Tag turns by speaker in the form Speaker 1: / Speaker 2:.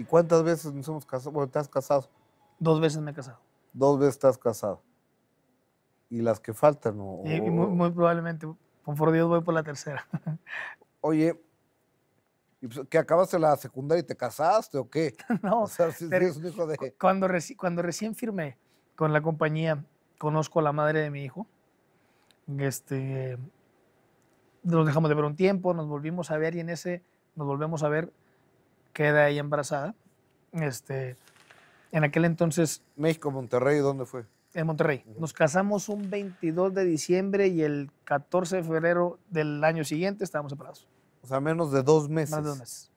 Speaker 1: ¿Y cuántas veces nos hemos casado? Bueno, te has casado. Dos veces me he casado.
Speaker 2: Dos veces has casado. ¿Y las que faltan? ¿no? muy,
Speaker 1: probablemente, por Dios, voy por la tercera.
Speaker 2: Oye, pues, ¿que acabaste la secundaria y te casaste o qué? no. O sea, si eres un hijo de... Cuando, cuando recién firmé
Speaker 1: con la compañía, conozco a la madre de mi hijo. Este, nos dejamos de ver un tiempo, nos volvimos a ver y en ese nos volvemos a ver queda ahí embarazada.
Speaker 3: Este, en aquel entonces... México, Monterrey, ¿dónde fue?
Speaker 1: En Monterrey. Nos casamos un 22 de diciembre y el 14 de febrero del año
Speaker 4: siguiente estábamos separados. O sea, menos de dos meses. Más de dos meses.